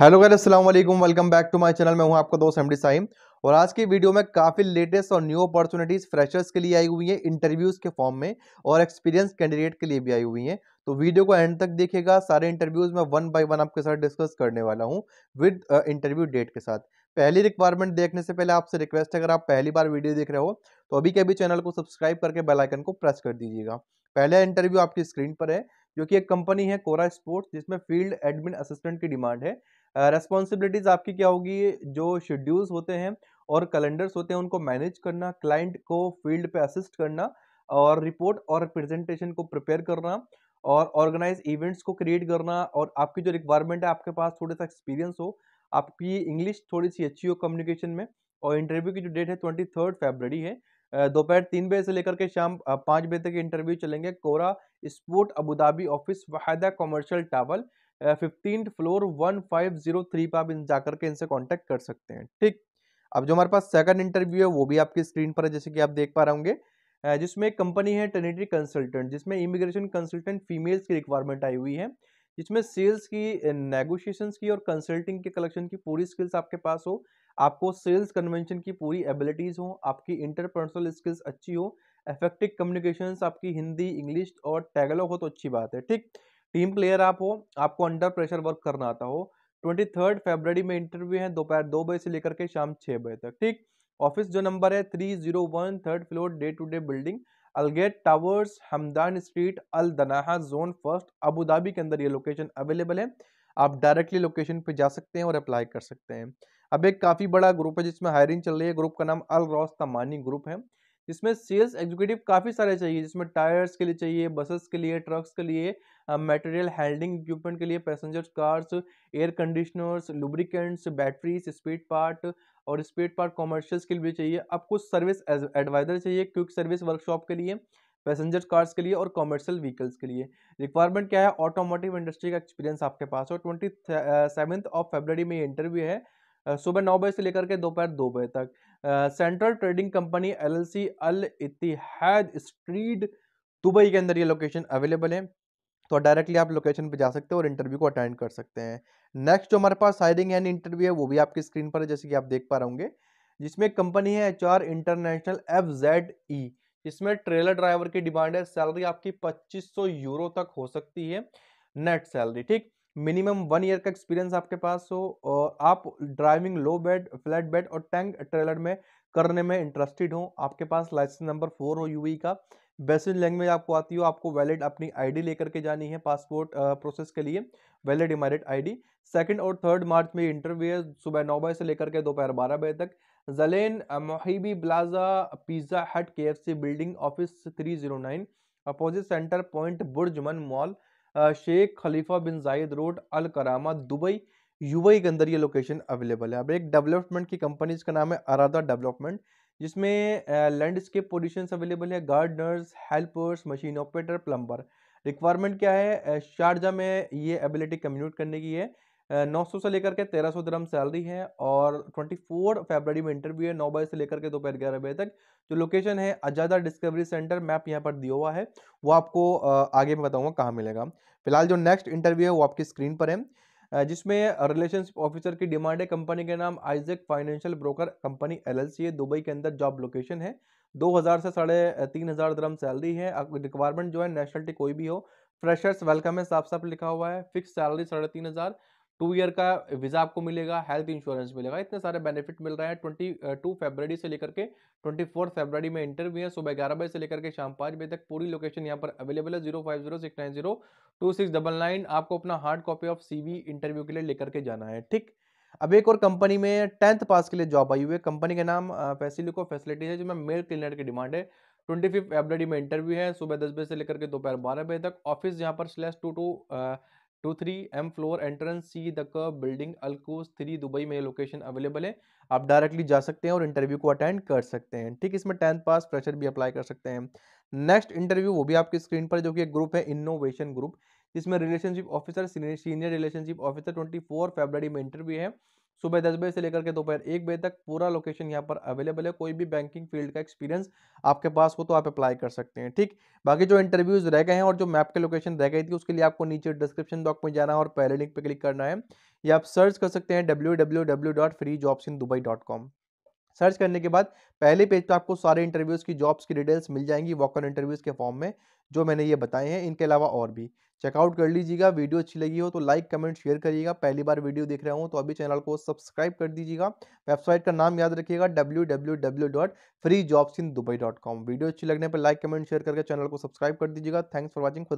hello गैर Aslam welcome back to my channel मैं हूं आपका दोस्त एमडी साहिम और आज की वीडियो में काफ़ी लेटेस्ट और न्यू अपॉर्चुनिटीज़ फ्रेशर्स के लिए आई हुई हैं इंटरव्यूज़ के फॉर्म में और एक्सपीरियंस कैंडिडेट के लिए भी आई हुई हैं तो वीडियो को एंड तक देखेगा सारे इंटरव्यूज़ मैं वन बाई वन आपके साथ डिस्कस करने वाला हूँ विद इंटरव्यू डेट के साथ पहली रिक्वायरमेंट देखने से पहले आपसे रिक्वेस्ट है अगर आप पहली बार वीडियो देख रहे हो तो अभी के अभी चैनल को सब्सक्राइब करके बेलाइकन को प्रेस कर दीजिएगा पहला इंटरव्यू आपकी स्क्रीन पर है जो कि एक कंपनी है कोरा स्पोर्ट्स जिसमें फील्ड एडमिन असिस्टेंट की डिमांड है रेस्पॉन्सिबिलिटीज़ आपकी क्या होगी जो शेड्यूल्स होते हैं और कैलेंडर्स होते हैं उनको मैनेज करना क्लाइंट को फील्ड पे असिस्ट करना और रिपोर्ट और प्रेजेंटेशन को प्रिपेयर करना और ऑर्गेनाइज इवेंट्स को क्रिएट करना और आपकी जो रिक्वायरमेंट है आपके पास थोड़ा सा एक्सपीरियंस हो आपकी इंग्लिश थोड़ी सी अच्छी हो कम्युनिकेशन में और इंटरव्यू की जो डेट है ट्वेंटी थर्ड फेबररी है दोपहर तीन बजे से लेकर के शाम पाँच बजे तक इंटरव्यू चलेंगे Kora Sport Abu Dhabi office Wahida commercial tower fifteen floor one five zero three पर आप इन जाकर के इनसे कांटेक्ट कर सकते हैं ठीक अब जो हमारे पास सेकंड इंटरव्यू है वो भी आपकी स्क्रीन पर है जैसे कि आप देख पा रहे होंगे जिसमें एक कंपनी है टेनेटरी कंसल्टेंट जिसमें इमिग्रेशन कंसल्टेंट फीमेल्स की रिक्वायरमेंट आई हुई है जिसमें सेल्स की नेगोशिएशंस की और कंसल्टिंग के कलेक्शन की पूरी स्किल्स आपके पास हो आपको सेल्स कन्वेंशन की पूरी एबिलिटीज़ हो आपकी इंटरपर्सनल स्किल्स अच्छी हो इफेक्टिव कम्युनिकेशंस आपकी हिंदी इंग्लिश और टैगलॉग हो तो अच्छी बात है ठीक टीम प्लेयर आप हो आपको अंडर प्रेशर वर्क करना आता हो ट्वेंटी थर्ड फेबररी में इंटरव्यू है दोपहर दो, दो बजे से लेकर के शाम छः बजे तक ठीक ऑफिस जो नंबर है three zero one third floor day to day building अलगेट टावर्स हमदान स्ट्रीट अल दनाहा जोन फर्स्ट अबू धाबी के अंदर ये लोकेशन अवेलेबल है आप डायरेक्टली लोकेशन पे जा सकते हैं और अप्लाई कर सकते हैं अब एक काफ़ी बड़ा ग्रुप है जिसमें हायरिंग चल रही है ग्रुप का नाम अल रॉस तमानी ग्रुप है जिसमें सेल्स एग्जीक्यूटिव काफ़ी सारे चाहिए जिसमें टायर्स के लिए चाहिए बसेस के लिए ट्रक्स के लिए मटेरियल हैंडलिंग इक्विपमेंट के लिए passengers cars air conditioners lubricants batteries speed part और स्पीड पार्ट कॉमर्शियल्स के लिए चाहिए आपको सर्विस एडवाइजर चाहिए क्विक सर्विस वर्कशॉप के लिए पैसेंजर कार्स के लिए और कॉमर्शियल व्हीकल्स के लिए रिक्वायरमेंट क्या है ऑटोमोटिव इंडस्ट्री का एक्सपीरियंस आपके पास और ट्वेंटी सेवन्थ ऑफ फेबररी में ये इंटरव्यू है सुबह नौ बजे से लेकर के दोपहर दो बजे तक central trading company LLC Al Etihad street Dubai के अंदर ये लोकेशन अवेलेबल है तो डायरेक्टली आप लोकेशन पे जा सकते हो और इंटरव्यू को अटेंड कर सकते हैं नेक्स्ट जो हमारे पास हायरिंग एंड इंटरव्यू है वो भी आपकी स्क्रीन पर है जैसे कि आप देख पा रहे होंगे जिसमें कंपनी है H R international F Z E इसमें ट्रेलर ड्राइवर की डिमांड है सैलरी आपकी 2500 यूरो तक हो सकती है नेट सैलरी ठीक मिनिमम वन ईयर का एक्सपीरियंस आपके पास हो और आप driving low bed flat bed और टैंक ट्रेलर में करने में इंटरेस्टेड हो आपके पास लाइसेंस नंबर फोर हो यू का बेसिक लैंग्वेज आपको आती हो आपको वैलिड अपनी आईडी लेकर के जानी है पासपोर्ट प्रोसेस के लिए वैलिड इमारेट आईडी सेकेंड और थर्ड मार्च में इंटरव्यू है सुबह नौ बजे से लेकर के दोपहर बारह बजे तक जलेन मोहिबी प्लाजा पिज़्ज़ा हट के building office three zero nine opposite centre point BurJuman mall Sheikh Khalifa bin Zayed road अल करामा दुबई यूएई के अंदर ये लोकेशन अवेलेबल है अब एक डेवलपमेंट की कंपनी का नाम है अरादा डेवलपमेंट जिसमें लैंडस्केप पोजिशन अवेलेबल है gardeners helpers machine operator plumber requirement क्या है शारजा में ये एबिलिटी कम्यूट करने की है 900 से लेकर के 1300 दरम सैलरी है और 24 फरवरी में इंटरव्यू है नौ बजे से लेकर के दोपहर ग्यारह बजे तक जो लोकेशन है अजादा डिस्कवरी सेंटर मैप यहाँ पर दिया हुआ है वो आपको आगे मैं बताऊँगा कहाँ मिलेगा फिलहाल जो नेक्स्ट इंटरव्यू है वो आपकी स्क्रीन पर है जिसमें रिलेशनशिप ऑफिसर की डिमांड है कंपनी के नाम आइजेक फाइनेंशियल ब्रोकर कंपनी एलएलसी है दुबई के अंदर जॉब लोकेशन है 2000 से साढ़े तीन हज़ार दरम सैलरी है रिक्वायरमेंट जो है नेशनलिटी कोई भी हो फ्रेशर्स वेलकम है साफ साफ लिखा हुआ है फिक्स सैलरी साढ़े तीन हज़ार टू ईयर का वीज़ा आपको मिलेगा हेल्थ इंश्योरेंस मिलेगा इतने सारे बेनिफिट मिल रहे हैं ट्वेंटी टू फेबररी से लेकर के ट्वेंटी फोर्थ फेबररी में इंटरव्यू है सुबह ग्यारह बजे से लेकर के शाम पाँच बजे तक पूरी लोकेशन यहाँ पर अवेलेबल है zero five zero six nine zero two six double nine आपको अपना hard copy of C interview के लिए लेकर के जाना है ठीक अब एक और कंपनी में टेंथ पास के लिए जॉब आई हुई है कंपनी का नाम फैसिलिको फैसिलिटी है जिसमें मेल क्लीनर की डिमांड है ट्वेंटी फिफ्थ फेबररी में इंटरव्यू है सुबह दस बजे से लेकर के दोपहर बारह बजे तक ऑफिस यहाँ पर slash two two two three M floor entrance C the curve building Al Quoz three Dubai में लोकेशन अवेलेबल है आप डायरेक्टली जा सकते हैं और इंटरव्यू को अटेंड कर सकते हैं ठीक इसमें टेंथ पास प्रेशर भी अप्लाई कर सकते हैं नेक्स्ट इंटरव्यू वो भी आपकी स्क्रीन पर जो कि एक ग्रुप है इनोवेशन ग्रुप जिसमें relationship officer senior relationship officer twenty four में इंटरव्यू है सुबह दस बजे से लेकर के दोपहर एक बजे तक पूरा लोकेशन यहाँ पर अवेलेबल है कोई भी बैंकिंग फील्ड का एक्सपीरियंस आपके पास हो तो आप अप्लाई कर सकते हैं ठीक बाकी जो इंटरव्यूज रह गए हैं और जो मैप के लोकेशन रह गई थी उसके लिए आपको नीचे डिस्क्रिप्शन बॉक्स में जाना है और पहले लिंक पर क्लिक करना है या आप सर्च कर सकते हैं W W W dot free jobs in Dubai dot com search करने के बाद पहले पेज पर आपको सारे इंटरव्यूज़ की जॉब्स की डिटेल्स मिल जाएंगी वॉक ऑन इंटरव्यूज़ के फॉर्म में जो मैंने ये बताए हैं इनके अलावा और भी चेकआउट कर लीजिएगा वीडियो अच्छी लगी हो तो लाइक कमेंट शेयर करिएगा पहली बार वीडियो देख रहे हूँ तो अभी चैनल को सब्सक्राइब कर दीजिएगा वेबसाइट का नाम याद रखिएगा W W W dot free jobs in Dubai dot com video अच्छी लगने पर लाइक कमेंट शेयर करके चैनल को सब्सक्राइब कर दीजिएगा थैंक्स फॉर वॉचिंग खुदा